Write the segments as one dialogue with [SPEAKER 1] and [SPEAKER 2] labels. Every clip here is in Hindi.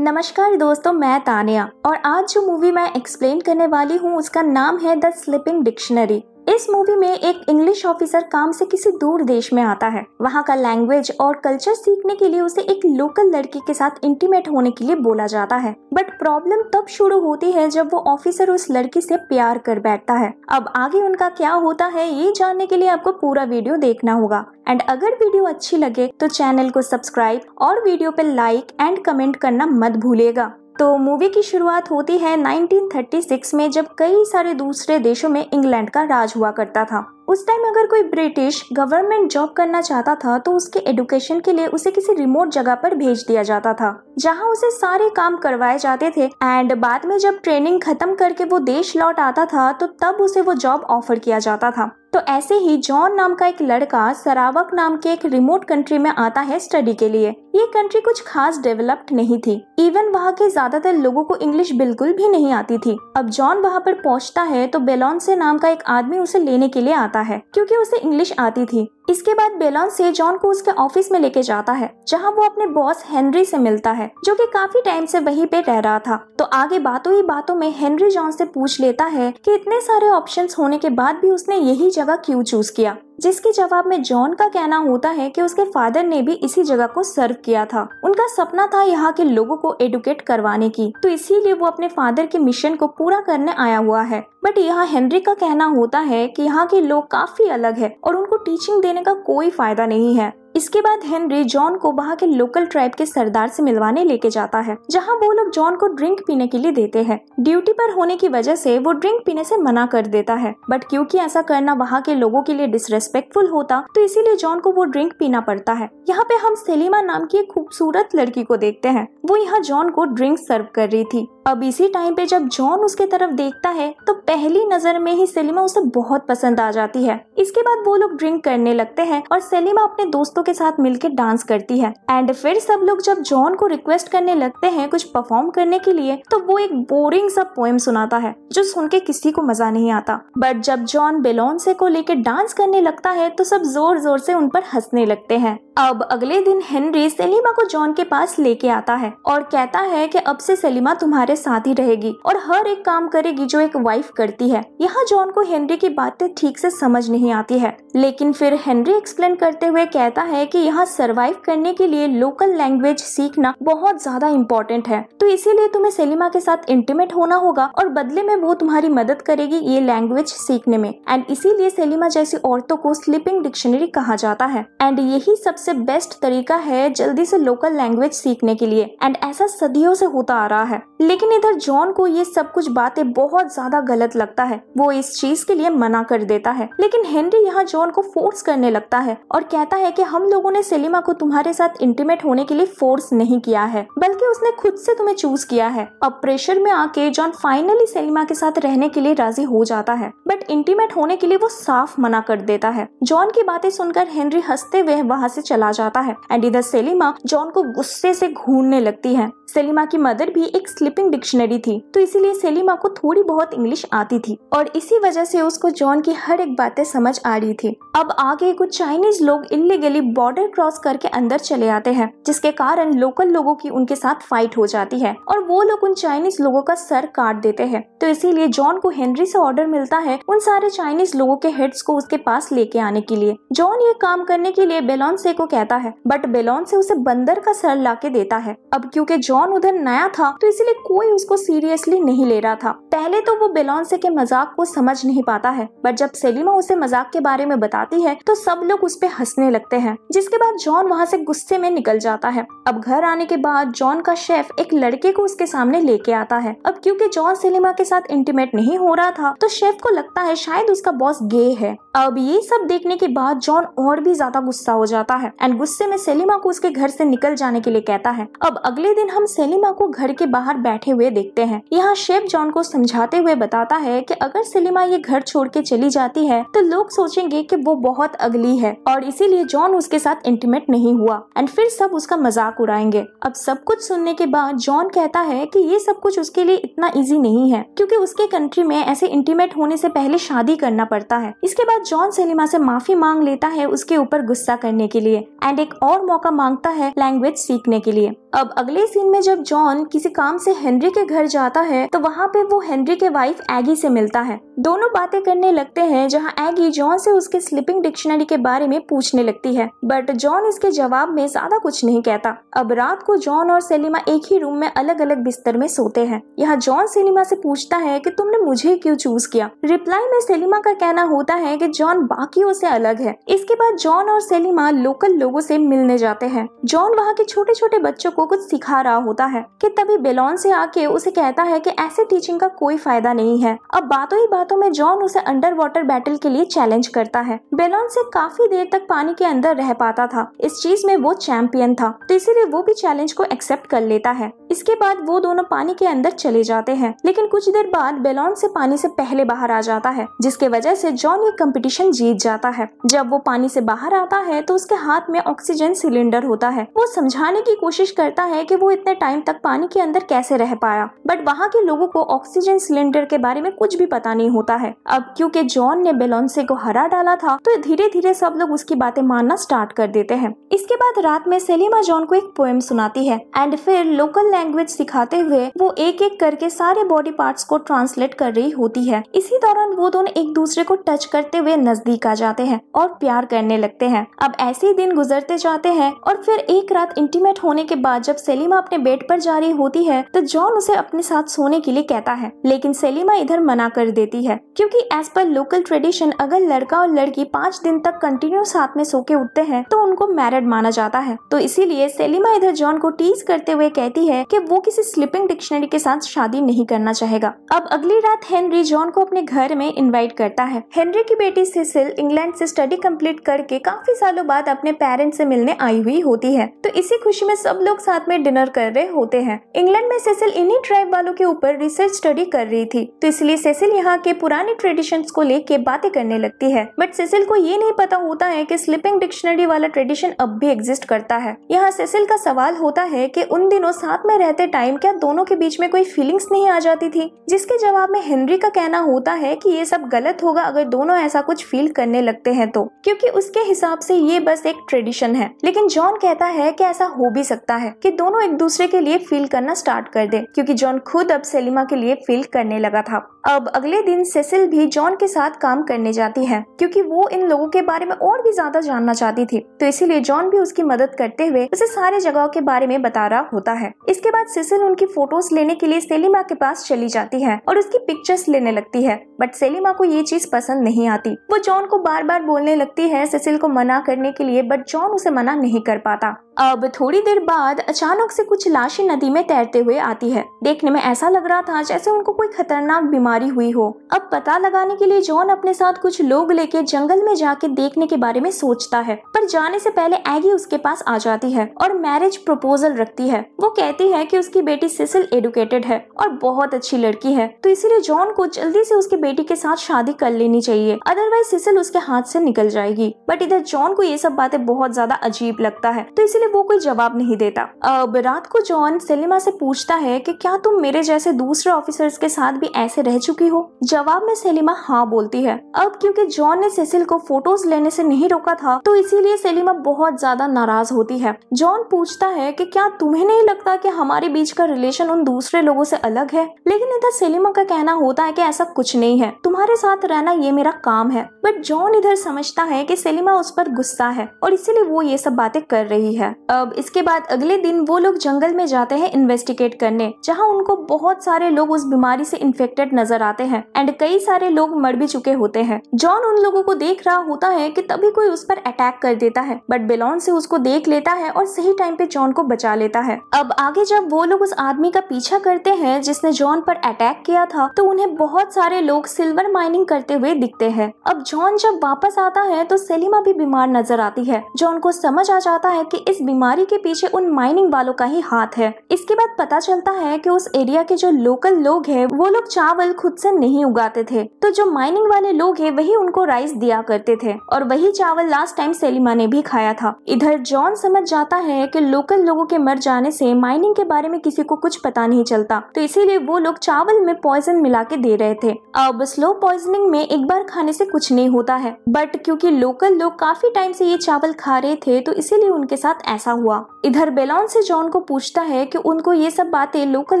[SPEAKER 1] नमस्कार दोस्तों मैं तानिया और आज जो मूवी मैं एक्सप्लेन करने वाली हूँ उसका नाम है द स्लिपिंग डिक्शनरी इस मूवी में एक इंग्लिश ऑफिसर काम से किसी दूर देश में आता है वहाँ का लैंग्वेज और कल्चर सीखने के लिए उसे एक लोकल लड़की के साथ इंटीमेट होने के लिए बोला जाता है बट प्रॉब्लम तब शुरू होती है जब वो ऑफिसर उस लड़की से प्यार कर बैठता है अब आगे उनका क्या होता है ये जानने के लिए आपको पूरा वीडियो देखना होगा एंड अगर वीडियो अच्छी लगे तो चैनल को सब्सक्राइब और वीडियो पे लाइक एंड कमेंट करना मत भूलेगा तो मूवी की शुरुआत होती है 1936 में जब कई सारे दूसरे देशों में इंग्लैंड का राज हुआ करता था उस टाइम अगर कोई ब्रिटिश गवर्नमेंट जॉब करना चाहता था तो उसके एडुकेशन के लिए उसे किसी रिमोट जगह पर भेज दिया जाता था जहां उसे सारे काम करवाए जाते थे एंड बाद में जब ट्रेनिंग खत्म करके वो देश लौट आता था तो तब उसे वो जॉब ऑफर किया जाता था तो ऐसे ही जॉन नाम का एक लड़का सरावक नाम के एक रिमोट कंट्री में आता है स्टडी के लिए ये कंट्री कुछ खास डेवलप्ड नहीं थी इवन वहाँ के ज्यादातर लोगों को इंग्लिश बिल्कुल भी नहीं आती थी अब जॉन वहाँ पर पहुँचता है तो बेलोन से नाम का एक आदमी उसे लेने के लिए आता है क्योंकि उसे इंग्लिश आती थी इसके बाद बेलॉन जॉन को उसके ऑफिस में लेके जाता है जहाँ वो अपने बॉस हेनरी से मिलता है जो कि काफी टाइम से वहीं पे रह रहा था तो आगे बातों ही बातों में हेनरी जॉन से पूछ लेता है कि इतने सारे ऑप्शंस होने के बाद भी उसने यही जगह क्यों चूज किया जिसके जवाब में जॉन का कहना होता है कि उसके फादर ने भी इसी जगह को सर्व किया था उनका सपना था यहाँ के लोगों को एडुकेट करवाने की तो इसीलिए वो अपने फादर के मिशन को पूरा करने आया हुआ है बट यहाँ हेनरी का कहना होता है कि यहाँ के लोग काफी अलग है और उनको टीचिंग देने का कोई फायदा नहीं है इसके बाद हेनरी जॉन को वहाँ के लोकल ट्राइब के सरदार से मिलवाने लेके जाता है जहाँ वो लोग जॉन को ड्रिंक पीने के लिए देते हैं ड्यूटी पर होने की वजह से वो ड्रिंक पीने से मना कर देता है बट क्योंकि ऐसा करना वहाँ के लोगों के लिए डिसरेस्पेक्टफुल होता तो इसीलिए जॉन को वो ड्रिंक पीना पड़ता है यहाँ पे हम सेलिमा नाम की एक खूबसूरत लड़की को देखते हैं वो यहाँ जॉन को ड्रिंक सर्व कर रही थी अब इसी टाइम पे जब जॉन उसके तरफ देखता है तो पहली नजर में ही सलीमा उसे बहुत पसंद आ जाती है इसके बाद वो लोग ड्रिंक करने लगते हैं और सेलिमा अपने दोस्तों के साथ मिलकर डांस करती है एंड फिर सब लोग जब जॉन को रिक्वेस्ट करने लगते हैं कुछ परफॉर्म करने के लिए तो वो एक बोरिंग सा पोएम सुनाता है जो सुन के किसी को मजा नहीं आता बट जब जॉन बेलोन से को लेकर डांस करने लगता है तो सब जोर जोर से उन पर हंसने लगते हैं अब अगले दिन हेनरी सलीमा को जॉन के पास लेके आता है और कहता है कि अब से सलीमा तुम्हारे साथ ही रहेगी और हर एक काम करेगी जो एक वाइफ करती है यहाँ जॉन को हेनरी की बातें ठीक से समझ नहीं आती है लेकिन फिर हेनरी एक्सप्लेन करते हुए कहता है कि यहाँ सरवाइव करने के लिए लोकल लैंग्वेज सीखना बहुत ज्यादा इम्पोर्टेंट है तो इसीलिए तुम्हें सेलिमा के साथ इंटीमेट होना होगा और बदले में वो तुम्हारी मदद करेगी ये लैंग्वेज सीखने में एंड इसीलिए सेलिमा जैसी औरतों को स्लीपिंग डिक्शनरी कहा जाता है एंड यही सबसे बेस्ट तरीका है जल्दी से लोकल लैंग्वेज सीखने के लिए एंड ऐसा सदियों से होता आ रहा है लेकिन लेकिन इधर जॉन को ये सब कुछ बातें बहुत ज्यादा गलत लगता है वो इस चीज के लिए मना कर देता है लेकिन हेनरी यहाँ जॉन को फोर्स करने लगता है और कहता है कि हम लोगों ने सेलिमा को तुम्हारे साथ इंटीमेट होने के लिए फोर्स नहीं किया है बल्कि उसने खुद से तुम्हें चूज किया है अब प्रेशर में आके जॉन फाइनली सेलिमा के साथ रहने के लिए राजी हो जाता है बट इंटीमेट होने के लिए वो साफ मना कर देता है जॉन की बातें सुनकर हेनरी हंसते हुए वहाँ से चला जाता है एंड इधर सेलिमा जॉन को गुस्से से घूरने लगती है सेलिमा की मदर भी एक स्लिपिंग लिविंग डिक्शनरी थी तो इसीलिए सेलिमा को थोड़ी बहुत इंग्लिश आती थी और इसी वजह से उसको जॉन की हर एक बातें समझ आ रही थी अब आगे कुछ चाइनीज लोग इलीगली बॉर्डर क्रॉस करके अंदर चले आते हैं जिसके कारण लोकल लोगों की उनके साथ फाइट हो जाती है और वो लोग उन चाइनीज लोगों का सर काट देते हैं तो इसीलिए जॉन को हेनरी से ऑर्डर मिलता है उन सारे चाइनीज लोगों के हेड्स को उसके पास लेके आने के लिए जॉन ये काम करने के लिए बेलोनसे को कहता है बट बेलोनसे उसे बंदर का सर ला देता है अब क्यूँकी जॉन उधर नया था तो इसीलिए कोई उसको सीरियसली नहीं ले रहा था पहले तो वो बेलोंसे के मजाक को समझ नहीं पाता है बट जब सेलिमा उसे मजाक के बारे में बताती है तो सब लोग उस पर हंसने लगते हैं जिसके बाद जॉन वहाँ से गुस्से में निकल जाता है अब घर आने के बाद जॉन का शेफ एक लड़के को उसके सामने लेके आता है अब क्योंकि जॉन सेलिमा के साथ इंटीमेट नहीं हो रहा था तो शेफ को लगता है शायद उसका बॉस गे है अब ये सब देखने के बाद जॉन और भी ज्यादा गुस्सा हो जाता है एंड गुस्से में सेलिमा को उसके घर से निकल जाने के लिए कहता है अब अगले दिन हम सेलिमा को घर के बाहर बैठे बैठे हुए देखते हैं यहाँ शेफ जॉन को समझाते हुए बताता है कि अगर सिलिमा ये घर छोड़ के चली जाती है तो लोग सोचेंगे कि वो बहुत अगली है और इसीलिए जॉन उसके साथ इंटीमेट नहीं हुआ एंड फिर सब उसका मजाक उड़ाएंगे अब सब कुछ सुनने के बाद जॉन कहता है की ये सब कुछ उसके लिए इतना ईजी नहीं है क्यूँकी उसके कंट्री में ऐसे इंटीमेट होने ऐसी पहले शादी करना पड़ता है इसके बाद जॉन सेलिमा ऐसी माफी मांग लेता है उसके ऊपर गुस्सा करने के लिए एंड एक और मौका मांगता है लैंग्वेज सीखने के लिए अब अगले सीन में जब जॉन किसी काम से हिंद हेनरी के घर जाता है तो वहाँ पे वो हेनरी के वाइफ एगी से मिलता है दोनों बातें करने लगते हैं जहाँ एगी जॉन से उसके स्लिपिंग डिक्शनरी के बारे में पूछने लगती है बट जॉन इसके जवाब में ज्यादा कुछ नहीं कहता अब रात को जॉन और सेलिमा एक ही रूम में अलग अलग बिस्तर में सोते हैं यहाँ जॉन सेलिमा से पूछता है कि तुमने मुझे क्यों चूज किया रिप्लाई में सेलिमा का कहना होता है कि जॉन बाकियों से अलग है इसके बाद जॉन और सेलिमा लोकल लोगों से मिलने जाते हैं जॉन वहाँ के छोटे छोटे बच्चों को कुछ सिखा रहा होता है कि तभी बेलोन से आ आके उसे कहता है कि ऐसे टीचिंग का कोई फायदा नहीं है अब बातों ही बातों में जॉन उसे अंडर वाटर बैटल के लिए चैलेंज करता है बेलॉन से काफी देर तक पानी के अंदर रह पाता था इस चीज में वो चैंपियन था तो इसीलिए वो भी चैलेंज को एक्सेप्ट कर लेता है इसके बाद वो दोनों पानी के अंदर चले जाते हैं लेकिन कुछ देर बाद बेलॉन से पानी से पहले बाहर आ जाता है जिसके वजह से जॉन ये कंपटीशन जीत जाता है जब वो पानी से बाहर आता है तो उसके हाथ में ऑक्सीजन सिलेंडर होता है वो समझाने की कोशिश करता है कि वो इतने टाइम तक पानी के अंदर कैसे रह पाया बट वहाँ के लोगों को ऑक्सीजन सिलेंडर के बारे में कुछ भी पता नहीं होता है अब क्योंकि जॉन ने बेलोन्से को हरा डाला था तो धीरे धीरे सब लोग उसकी बातें मानना स्टार्ट कर देते हैं इसके बाद रात में सेलिमा जॉन को एक पोएम सुनाती है एंड फिर लोकल लैंग्वेज सिखाते हुए वो एक एक करके सारे बॉडी पार्ट्स को ट्रांसलेट कर रही होती है इसी दौरान वो दोनों एक दूसरे को टच करते हुए नजदीक आ जाते हैं और प्यार करने लगते हैं अब ऐसे ही दिन गुजरते जाते हैं और फिर एक रात इंटीमेट होने के बाद जब सेलिमा अपने बेड पर जा रही होती है तो जॉन जॉन उसे अपने साथ सोने के लिए कहता है लेकिन सेलिमा इधर मना कर देती है क्योंकि एज पर लोकल ट्रेडिशन अगर लड़का और लड़की पाँच दिन तक कंटिन्यू साथ में सो के उठते हैं तो उनको मैरिड माना जाता है तो इसीलिए सेलिमा इधर जॉन को टीज करते हुए कहती है कि वो किसी स्लीपिंग डिक्शनरी के साथ शादी नहीं करना चाहेगा अब अगली रात हेनरी जॉन को अपने घर में इन्वाइट करता है हेनरी की बेटी सिसिल इंग्लैंड से स्टडी कम्प्लीट करके काफी सालों बाद अपने पेरेंट्स से मिलने आई हुई होती है तो इसी खुशी में सब लोग साथ में डिनर कर रहे होते हैं इंग्लैंड में सिसिल इन्हीं ट्राइब वालों के ऊपर रिसर्च स्टडी कर रही थी तो इसलिए सेसिल यहाँ के पुराने ट्रेडिशन को लेके बातें करने लगती है बट सेसिल को ये नहीं पता होता है की स्लीपिंग डिक्शनरी वाला ट्रेडिशन अब भी एग्जिस्ट करता है यहाँ सेसिल का सवाल होता है की उन दिनों साथ में रहते टाइम क्या दोनों के बीच में कोई फीलिंग्स नहीं आ जाती थी जिसके जवाब में हेनरी का कहना होता है कि ये सब गलत होगा अगर दोनों ऐसा कुछ फील करने लगते हैं तो क्योंकि उसके हिसाब से ये बस एक ट्रेडिशन है लेकिन जॉन कहता है कि ऐसा हो भी सकता है कि दोनों एक दूसरे के लिए फील करना स्टार्ट कर दे थे क्योंकि जॉन खुद अब सेलिमा के लिए फील करने लगा था अब अगले दिन सेसिल भी जॉन के साथ काम करने जाती है क्योंकि वो इन लोगों के बारे में और भी ज्यादा जानना चाहती थी तो इसीलिए जॉन भी उसकी मदद करते हुए उसे सारे जगहों के बारे में बता रहा होता है इसके बाद सेसिल उनकी फोटोज लेने के लिए सेलिमा के पास चली जाती है और उसकी पिक्चर्स लेने लगती है बट सेलिमा को ये चीज पसंद नहीं आती वो जॉन को बार बार बोलने लगती है सेसिल को मना करने के लिए बट जॉन उसे मना नहीं कर पाता अब थोड़ी देर बाद अचानक से कुछ लाशें नदी में तैरते हुए आती है देखने में ऐसा लग रहा था जैसे उनको कोई खतरनाक बीमारी हुई हो अब पता लगाने के लिए जॉन अपने साथ कुछ लोग लेके जंगल में जाके देखने के बारे में सोचता है पर जाने से पहले एगी उसके पास आ जाती है और मैरिज प्रपोजल रखती है वो कहती है की उसकी बेटी सिसिल एडुकेटेड है और बहुत अच्छी लड़की है तो इसीलिए जॉन को जल्दी से उसकी बेटी के साथ शादी कर लेनी चाहिए अदरवाइज सिसिल उसके हाथ से निकल जाएगी बट इधर जॉन को ये सब बातें बहुत ज्यादा अजीब लगता है तो इसीलिए पर वो कोई जवाब नहीं देता अब रात को जॉन सेलिमा से पूछता है कि क्या तुम मेरे जैसे दूसरे ऑफिसर्स के साथ भी ऐसे रह चुकी हो जवाब में सेलिमा हाँ बोलती है अब क्योंकि जॉन ने सेसिल को फोटोज लेने से नहीं रोका था तो इसीलिए सेलिमा बहुत ज्यादा नाराज होती है जॉन पूछता है की क्या तुम्हें नहीं लगता की हमारे बीच का रिलेशन उन दूसरे लोगों से अलग है लेकिन इधर सेलिमा का कहना होता है की ऐसा कुछ नहीं है तुम्हारे साथ रहना ये मेरा काम है बट जॉन इधर समझता है की सेलिमा उस पर गुस्सा है और इसीलिए वो ये सब बातें कर रही है अब इसके बाद अगले दिन वो लोग जंगल में जाते हैं इन्वेस्टिगेट करने जहाँ उनको बहुत सारे लोग उस बीमारी से इन्फेक्टेड नजर आते हैं एंड कई सारे लोग मर भी चुके होते हैं जॉन उन लोगों को देख रहा होता है कि तभी कोई उस पर अटैक कर देता है बट बेलॉन से उसको देख लेता है और सही टाइम पे जॉन को बचा लेता है अब आगे जब वो लोग उस आदमी का पीछा करते हैं जिसने जॉन पर अटैक किया था तो उन्हें बहुत सारे लोग सिल्वर माइनिंग करते हुए दिखते हैं अब जॉन जब वापस आता है तो सेलिमा भी बीमार नजर आती है जॉन को समझ आ जाता है की इस बीमारी के पीछे उन माइनिंग वालों का ही हाथ है इसके बाद पता चलता है कि उस एरिया के जो लोकल लोग हैं वो लोग चावल खुद से नहीं उगाते थे तो जो माइनिंग वाले लोग हैं वही उनको राइस दिया करते थे और वही चावल लास्ट टाइम सेलिमा ने भी खाया था इधर जॉन समझ जाता है की लोकल लोगो के मर जाने से माइनिंग के बारे में किसी को कुछ पता नहीं चलता तो इसीलिए वो लोग चावल में पॉइजन मिला के दे रहे थे अब स्लो पॉइजनिंग में एक बार खाने से कुछ नहीं होता है बट क्योंकि लोकल लोग काफी टाइम से ये चावल खा रहे थे तो इसीलिए उनके साथ ऐसा हुआ इधर बेलॉन से जॉन को पूछता है कि उनको ये सब बातें लोकल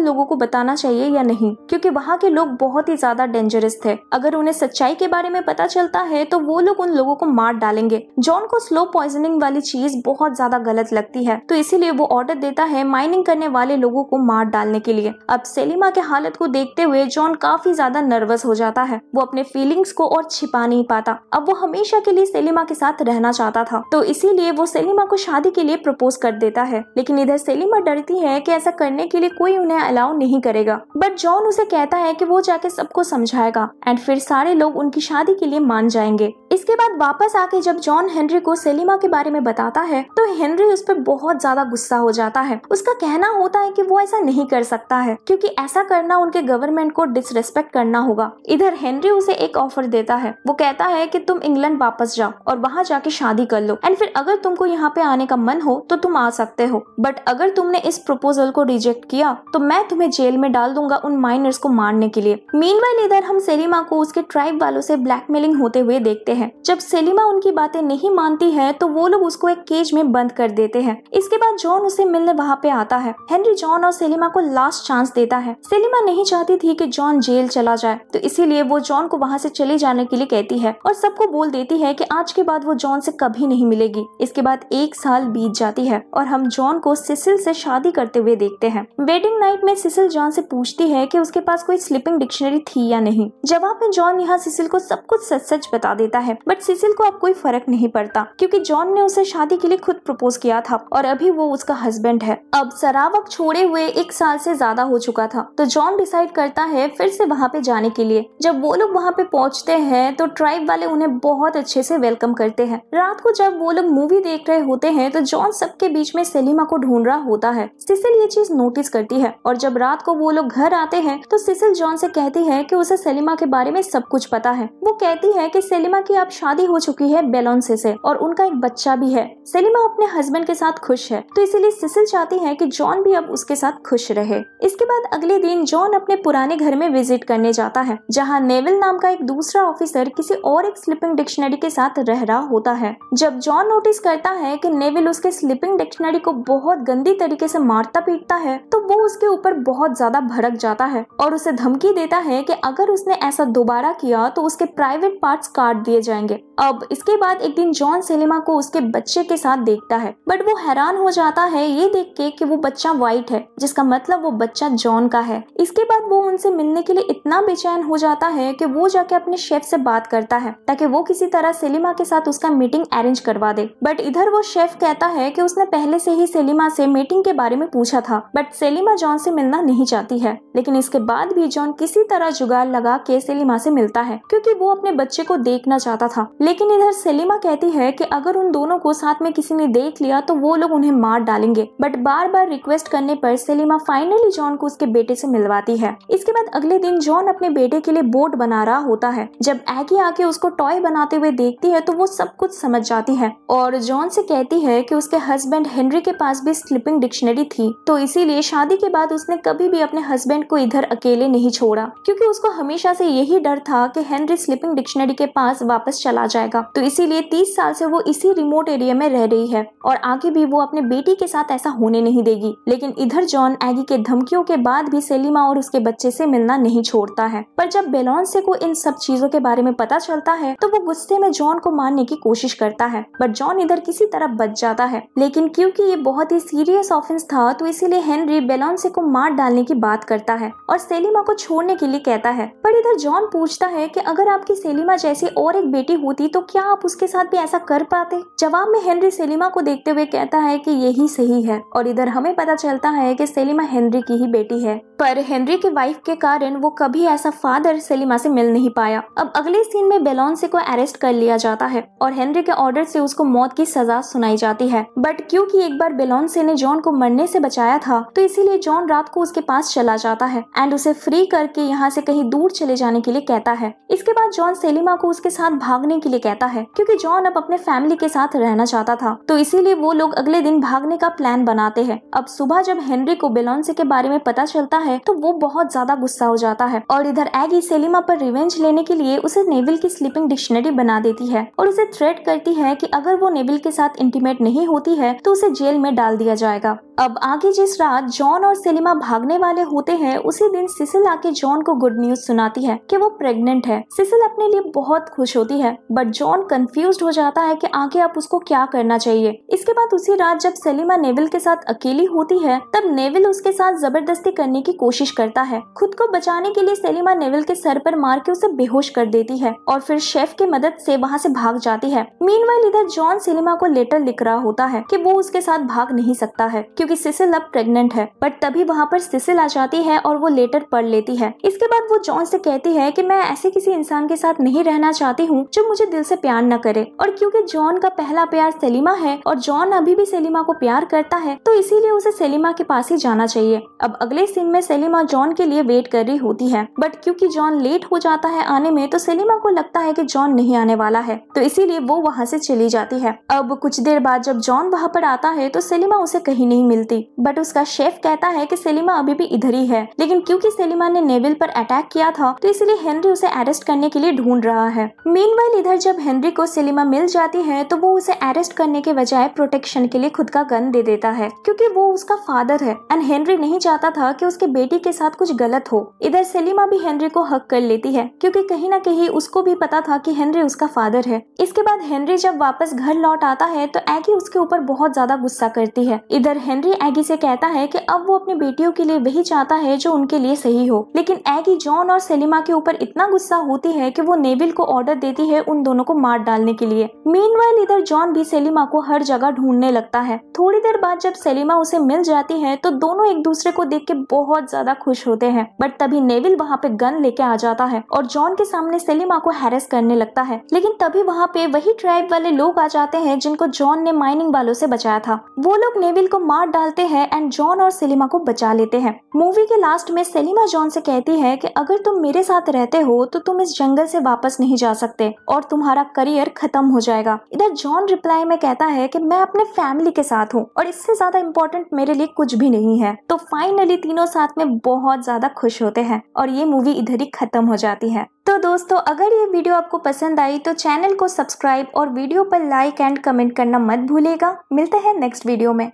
[SPEAKER 1] लोगों को बताना चाहिए या नहीं क्योंकि वहाँ के लोग बहुत ही ज्यादा डेंजरस थे अगर उन्हें सच्चाई के बारे में पता चलता है तो वो लोग उन लोगों को मार डालेंगे जॉन को स्लो पॉइजनिंग वाली चीज बहुत ज्यादा गलत लगती है तो इसीलिए वो ऑर्डर देता है माइनिंग करने वाले लोगों को मार डालने के लिए अब सेलिमा के हालत को देखते हुए जॉन काफी ज्यादा नर्वस हो जाता है वो अपने फीलिंग्स को और छिपा नहीं पाता अब वो हमेशा के लिए सेलिमा के साथ रहना चाहता था तो इसीलिए वो सेलिमा को शादी के लिए प्रपोज कर देता है लेकिन इधर सेलिमा डरती है कि ऐसा करने के लिए कोई उन्हें अलाउ नहीं करेगा बट जॉन उसे कहता है कि वो जाके सबको समझाएगा एंड फिर सारे लोग उनकी शादी के लिए मान जाएंगे इसके बाद वापस आके जब जॉन हेनरी को सेलिमा के बारे में बताता है तो हेनरी उस पर बहुत ज्यादा गुस्सा हो जाता है उसका कहना होता है कि वो ऐसा नहीं कर सकता है क्योंकि ऐसा करना उनके गवर्नमेंट को डिसरेस्पेक्ट करना होगा इधर हेनरी उसे एक ऑफर देता है वो कहता है की तुम इंग्लैंड वापस जाओ और वहाँ जाके शादी कर लो एंड फिर अगर तुमको यहाँ पे आने का मन हो तो तुम आ सकते हो बट अगर तुमने इस प्रपोजल को रिजेक्ट किया तो मैं तुम्हें जेल में डाल दूंगा उन माइनर्स को मारने के लिए मीन इधर हम सेलिमा को उसके ट्राइब वालों से ब्लैकमेलिंग होते हुए देखते हैं हैं जब सेलिमा उनकी बातें नहीं मानती है तो वो लोग उसको एक केज में बंद कर देते हैं इसके बाद जॉन उसे मिलने वहाँ पे आता है हेनरी जॉन और सेलिमा को लास्ट चांस देता है सेलिमा नहीं चाहती थी की जॉन जेल चला जाए तो इसीलिए वो जॉन को वहाँ ऐसी चले जाने के लिए कहती है और सबको बोल देती है की आज के बाद वो जॉन ऐसी कभी नहीं मिलेगी इसके बाद एक साल बीत जाती है और हम जॉन को सिसिल से शादी करते हुए देखते हैं वेडिंग नाइट में सिसिल जॉन से पूछती है कि उसके पास कोई स्लिपिंग डिक्शनरी थी या नहीं जवाब में जॉन यहाँ सिसिल को सब कुछ सच सच बता देता है है बट सिसिल को अब कोई फर्क नहीं पड़ता क्योंकि जॉन ने उसे शादी के लिए खुद प्रपोज किया था और अभी वो उसका हस्बैंड है अब सरावक छोड़े हुए एक साल से ज्यादा हो चुका था तो जॉन डिसाइड करता है फिर से वहाँ पे जाने के लिए जब वो लोग वहाँ पे पहुँचते हैं तो ट्राइब वाले उन्हें बहुत अच्छे से वेलकम करते हैं रात को जब वो लोग मूवी देख रहे होते हैं तो जॉन सबके बीच में सलीमा को ढूंढ रहा होता है सिसिल ये चीज नोटिस करती है और जब रात को वो लोग घर आते हैं तो सिसिल जॉन से कहती है कि उसे सलीमा के बारे में सब कुछ पता है वो कहती है कि सलीमा की अब शादी हो चुकी है बेलोन से और उनका एक बच्चा भी है सेलिमा अपने हस्बैंड के साथ खुश है तो इसीलिए सिसिल चाहती है कि जॉन भी अब उसके साथ खुश रहे इसके बाद अगले दिन जॉन अपने पुराने घर में विजिट करने जाता है जहाँ नेविल नाम का एक दूसरा ऑफिसर किसी और एक स्लिपिंग डिक्शनरी के साथ रह रहा होता है जब जॉन नोटिस करता है की नेविल उसके स्लिपिंग डिक्शनरी को बहुत गंदी तरीके ऐसी मारता पीटता है तो वो उसके ऊपर बहुत ज्यादा भड़क जाता है और उसे धमकी देता है की अगर उसने ऐसा दोबारा किया तो उसके प्राइवेट पार्ट्स काट दिए जाएंगे अब इसके बाद एक दिन जॉन सिनेमा को उसके बच्चे के साथ देखता है बट वो हैरान हो जाता है ये देख के कि वो बच्चा व्हाइट है जिसका मतलब वो बच्चा जॉन का है इसके बाद वो उनसे मिलने के लिए इतना बेचैन हो जाता है कि वो जाके अपने शेफ से बात करता है ताकि वो किसी तरह सिनेमा के साथ उसका मीटिंग अरेंज करवा दे बट इधर वो शेफ कहता है की उसने पहले से ही सिनेमा से मीटिंग के बारे में पूछा था बट सेलिमा जॉन से मिलना नहीं चाहती है लेकिन इसके बाद भी जॉन किसी तरह जुगाड़ लगा के सेलिमा से मिलता है क्योंकि वो अपने बच्चे को देखना चाहता जाता था लेकिन इधर सलीमा कहती है कि अगर उन दोनों को साथ में किसी ने देख लिया तो वो लोग उन्हें मार डालेंगे बट बार बार रिक्वेस्ट करने पर सलीमा फाइनली जॉन को उसके बेटे से मिलवाती है इसके बाद अगले दिन जॉन अपने बेटे के लिए बोट बना रहा होता है जब एगी आके उसको टॉय बनाते हुए देखती है तो वो सब कुछ समझ जाती है और जॉन से कहती है की उसके हस्बैंड हेनरी के पास भी स्लिपिंग डिक्शनरी थी तो इसीलिए शादी के बाद उसने कभी भी अपने हस्बैंड को इधर अकेले नहीं छोड़ा क्यूँकी उसको हमेशा ऐसी यही डर था की हेनरी स्लिपिंग डिक्शनरी के पास वापस वापस चला जाएगा तो इसीलिए तीस साल से वो इसी रिमोट एरिया में रह रही है और आगे भी वो अपने बेटी के साथ ऐसा होने नहीं देगी लेकिन इधर जॉन एगी के धमकियों के बाद भी सेलिमा और उसके बच्चे से मिलना नहीं छोड़ता है पर जब बेलोन्से को इन सब चीजों के बारे में पता चलता है तो वो गुस्से में जॉन को मारने की कोशिश करता है बट जॉन इधर किसी तरह बच जाता है लेकिन क्योंकि ये बहुत ही सीरियस ऑफेंस था तो इसीलिए हेनरी बेलोन्से को मार डालने की बात करता है और सेलिमा को छोड़ने के लिए कहता है पर इधर जॉन पूछता है की अगर आपकी सेलिमा जैसी और एक बेटी होती तो क्या आप उसके साथ भी ऐसा कर पाते जवाब में हेनरी सेलिमा को देखते हुए कहता है कि यही सही है और इधर हमें पता चलता है कि सेलिमा हेनरी की ही बेटी है पर हेनरी की वाइफ के कारण वो कभी ऐसा फादर सेलिमा से मिल नहीं पाया अब अगले सीन में बेलोन्से को अरेस्ट कर लिया जाता है और हेनरी के ऑर्डर से उसको मौत की सजा सुनाई जाती है बट क्योंकि एक बार बेलोन्से ने जॉन को मरने से बचाया था तो इसीलिए जॉन रात को उसके पास चला जाता है एंड उसे फ्री करके यहाँ से कहीं दूर चले जाने के लिए कहता है इसके बाद जॉन सेलिमा को उसके साथ भागने के लिए कहता है क्योंकि जॉन अब अपने फैमिली के साथ रहना चाहता था तो इसीलिए वो लोग अगले दिन भागने का प्लान बनाते हैं अब सुबह जब हेनरी को बेलोन्से के बारे में पता चलता है तो वो बहुत ज्यादा गुस्सा हो जाता है और इधर एगी सेलिमा पर रिवेंज लेने के लिए उसे नेविल की स्लीपिंग डिक्शनरी बना देती है और उसे थ्रेट करती है की अगर वो नेविल के साथ इंटीमेट नहीं होती है तो उसे जेल में डाल दिया जाएगा अब आगे जिस रात जॉन और सेलिमा भागने वाले होते हैं उसी दिन सिसिल आके जॉन को गुड न्यूज सुनाती है कि वो प्रेग्नेंट है सिसिल अपने लिए बहुत खुश होती है बट जॉन कंफ्यूज हो जाता है कि आगे अब उसको क्या करना चाहिए इसके बाद उसी रात जब सेलिमा नेविल के साथ अकेली होती है तब नेविल उसके साथ जबरदस्ती करने की कोशिश करता है खुद को बचाने के लिए सेलिमा नेविल के सर पर मार के उसे बेहोश कर देती है और फिर शेफ की मदद से वहाँ से भाग जाती है मीन इधर जॉन सेलिमा को लेटर लिख रहा होता है की वो उसके साथ भाग नहीं सकता है क्योंकि सिसिल अब प्रेग्नेंट है बट तभी वहाँ पर सिसिल आ जाती है और वो लेटर पढ़ लेती है इसके बाद वो जॉन से कहती है कि मैं ऐसे किसी इंसान के साथ नहीं रहना चाहती हूँ जो मुझे दिल से प्यार न करे और क्योंकि जॉन का पहला प्यार सलीमा है और जॉन अभी भी सलीमा को प्यार करता है तो इसीलिए उसे सलीमा के पास ही जाना चाहिए अब अगले सीन में सलीमा जॉन के लिए वेट कर रही होती है बट क्योंकि जॉन लेट हो जाता है आने में तो सलीमा को लगता है कि जॉन नहीं आने वाला है तो इसीलिए वो वहाँ से चली जाती है अब कुछ देर बाद जब जॉन वहाँ पर आता है तो सलीमा उसे कहीं नहीं मिल मिलती बट उसका शेफ कहता है कि सेलिमा अभी भी इधर ही है लेकिन क्योंकि सेलिमा ने नेविल पर अटैक किया था तो इसलिए हेनरी उसे अरेस्ट करने के लिए ढूंढ रहा है मीन इधर जब हेनरी को सेलिमा मिल जाती है तो वो उसे अरेस्ट करने के बजाय प्रोटेक्शन के लिए खुद का गन दे देता है क्योंकि वो उसका फादर है एंड हेनरी नहीं चाहता था कि उसके बेटी के साथ कुछ गलत हो इधर सेलिमा भी हेनरी को हक कर लेती है क्योंकि कहीं ना कहीं उसको भी पता था कि हेनरी उसका फादर है इसके बाद हेनरी जब वापस घर लौट आता है तो एगी उसके ऊपर बहुत ज्यादा गुस्सा करती है इधर हेनरी आगे एगी से कहता है कि अब वो अपनी बेटियों के लिए वही चाहता है जो उनके लिए सही हो लेकिन एगी जॉन और सेलिमा के ऊपर इतना गुस्सा होती है कि वो नेविल को ऑर्डर देती है उन दोनों को मार डालने के लिए मीन इधर जॉन भी सेलिमा को हर जगह ढूंढने लगता है थोड़ी देर बाद जब सेलिमा उसे मिल जाती है तो दोनों एक दूसरे को देख के बहुत ज्यादा खुश होते हैं बट तभी नेविल वहाँ पे गन लेके आ जाता है और जॉन के सामने सेलिमा को हैरेस करने लगता है लेकिन तभी वहाँ पे वही ट्राइब वाले लोग आ जाते हैं जिनको जॉन ने माइनिंग वालों से बचाया था वो लोग नेविल को मार डालते हैं एंड जॉन और सेलिमा को बचा लेते हैं मूवी के लास्ट में सेलिमा जॉन से कहती है कि अगर तुम मेरे साथ रहते हो तो तुम इस जंगल से वापस नहीं जा सकते और तुम्हारा करियर खत्म हो जाएगा इधर जॉन रिप्लाई में कहता है की मैं अपने फैमिली के साथ हूँ और इससे ज्यादा इम्पोर्टेंट मेरे लिए कुछ भी नहीं है तो फाइनली तीनों साथ में बहुत ज्यादा खुश होते हैं और ये मूवी इधर ही खत्म हो जाती है तो दोस्तों अगर ये वीडियो आपको पसंद आई तो चैनल को सब्सक्राइब और वीडियो पर लाइक एंड कमेंट करना मत भूलेगा मिलते हैं नेक्स्ट वीडियो में